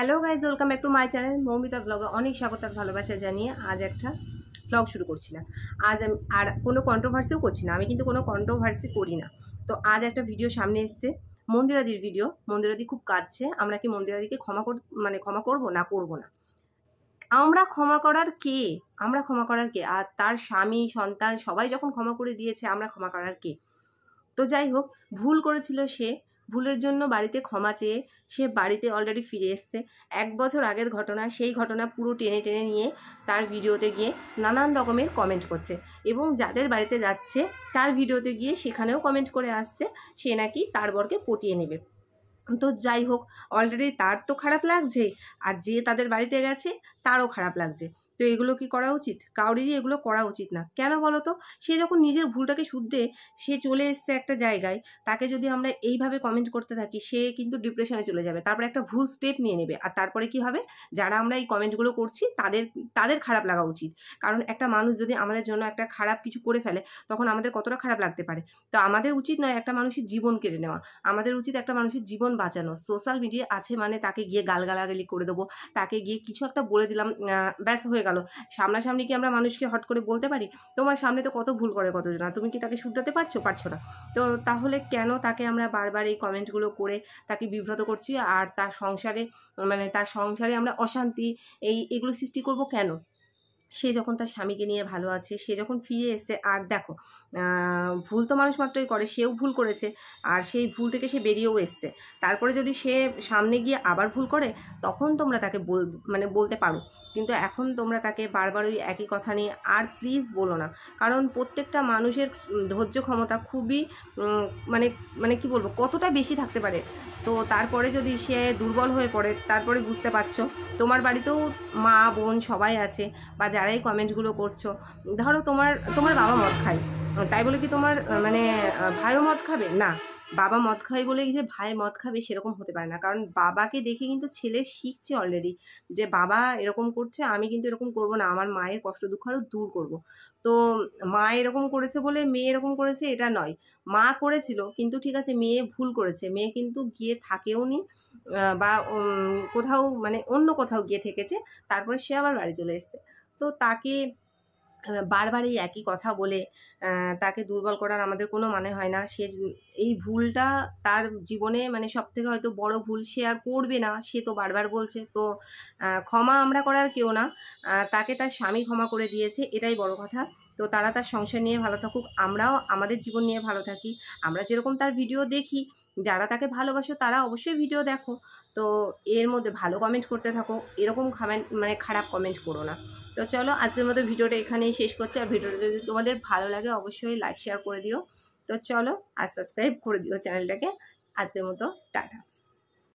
hello guys welcome back to my channel Moumita ব্লগে অনেক স্বাগত ভালোবাসা জানিয়ে আজ একটা ব্লগ শুরু করছি না আজ আমি আর কোনো কন্ট্রোভার্সিও করছি না আমি কিন্তু কোনো কন্ট্রোভার্সি করি না তো আজ একটা ভিডিও সামনে এসছে মন্দিরাদির ভিডিও মন্দিরাদি খুব কাঁদছে আমরা কি মন্দিরাদিকে ক্ষমা কর মানে ক্ষমা করব না করব না আমরা ক্ষমা করার কে আমরা ক্ষমা করার কে আর তার স্বামী সন্তান সবাই যখন ক্ষমা করে দিয়েছে আমরা ক্ষমা করার কে তো যাই হোক ভুল করেছিল সে ভুলের জন্য বাড়িতে ক্ষমা চেয়ে সে বাড়িতে অলরেডি ফিরে এসছে এক বছর আগের ঘটনা সেই ঘটনা পুরো টেনে টেনে নিয়ে তার ভিডিওতে গিয়ে নানান রকমের কমেন্ট করছে এবং যাদের বাড়িতে যাচ্ছে তার ভিডিওতে গিয়ে সেখানেও কমেন্ট করে আসছে সে নাকি তার বরকে পটিয়ে নেবে তো যাই হোক অলরেডি তার তো খারাপ লাগছে আর যে তাদের বাড়িতে গেছে তারও খারাপ লাগছে তো এগুলো কি করা উচিত কাউরেরই এগুলো করা উচিত না কেন বলো তো সে যখন নিজের ভুলটাকে শুদ্ধে সে চলে এসছে একটা জায়গায় তাকে যদি আমরা এইভাবে কমেন্ট করতে থাকি সে কিন্তু ডিপ্রেশনে চলে যাবে তারপরে একটা ভুল স্টেপ নিয়ে নেবে আর তারপরে কি হবে যারা আমরা এই কমেন্টগুলো করছি তাদের তাদের খারাপ লাগা উচিত কারণ একটা মানুষ যদি আমাদের জন্য একটা খারাপ কিছু করে ফেলে তখন আমাদের কতটা খারাপ লাগতে পারে তো আমাদের উচিত নয় একটা মানুষের জীবন কেড়ে নেওয়া আমাদের উচিত একটা মানুষের জীবন বাঁচানো সোশ্যাল মিডিয়া আছে মানে তাকে গিয়ে গালগালাগালি করে দেবো তাকে গিয়ে কিছু একটা বলে দিলাম দিলাম ব্যাস হয়ে গেল সামনাসামনি কি আমরা মানুষকে হট করে বলতে পারি তোমার সামনে তো কত ভুল করে কতজন তুমি কি তাকে শুধাতে পারছো পারছো না তো তাহলে কেন তাকে আমরা বারবার এই কমেন্টগুলো করে তাকে বিব্রত করছি আর তার সংসারে মানে তার সংসারে আমরা অশান্তি এই এগুলো সৃষ্টি করব কেন সে যখন তার স্বামীকে নিয়ে ভালো আছে সে যখন ফিরে এসছে আর দেখো ভুল তো মানুষ মাত্রই করে সেও ভুল করেছে আর সেই ভুল থেকে সে বেরিয়েও এসছে তারপরে যদি সে সামনে গিয়ে আবার ভুল করে তখন তোমরা তাকে বল মানে বলতে পারো কিন্তু এখন তোমরা তাকে বারবার ওই একই কথা নিয়ে আর প্লিজ বলো না কারণ প্রত্যেকটা মানুষের ধৈর্য ক্ষমতা খুবই মানে মানে কি বলবো কতটা বেশি থাকতে পারে তো তারপরে যদি সে দুর্বল হয়ে পড়ে তারপরে বুঝতে পারছো তোমার বাড়িতেও মা বোন সবাই আছে বা যারাই কমেন্টগুলো করছো ধরো তোমার তোমার বাবা মদ খায় তাই বলে কি তোমার মানে ভাইও মদ খাবে না বাবা মদ খায় বলে যে ভাই মদ খাবে সেরকম হতে পারে না কারণ বাবাকে দেখে কিন্তু ছেলে শিখছে অলরেডি যে বাবা এরকম করছে আমি কিন্তু এরকম করব না আমার মায়ের কষ্ট দুঃখ আরও দূর করব তো মা এরকম করেছে বলে মেয়ে এরকম করেছে এটা নয় মা করেছিল কিন্তু ঠিক আছে মেয়ে ভুল করেছে মেয়ে কিন্তু গিয়ে থাকেও নি বা কোথাও মানে অন্য কোথাও গিয়ে থেকেছে তারপরে সে আবার বাড়ি চলে এসছে तो ताकि বারবার এই একই কথা বলে তাকে দুর্বল করার আমাদের কোনো মানে হয় না সে এই ভুলটা তার জীবনে মানে সব থেকে হয়তো বড় ভুল সে আর করবে না সে তো বারবার বলছে তো ক্ষমা আমরা করার কেউ না তাকে তার স্বামী ক্ষমা করে দিয়েছে এটাই বড় কথা তো তারা তার সংসার নিয়ে ভালো থাকুক আমরাও আমাদের জীবন নিয়ে ভালো থাকি আমরা যেরকম তার ভিডিও দেখি যারা তাকে ভালোবাসো তারা অবশ্যই ভিডিও দেখো তো এর মধ্যে ভালো কমেন্ট করতে থাকো এরকম কমেন্ট মানে খারাপ কমেন্ট করো না তো চলো আজকের মতো ভিডিওটা এখানে এখানেই শেষ করছি আর ভিডিওটা যদি তোমাদের ভালো লাগে অবশ্যই লাইক শেয়ার করে দিও তো চলো আর সাবস্ক্রাইব করে দিও চ্যানেলটাকে আজকের মতো টাটা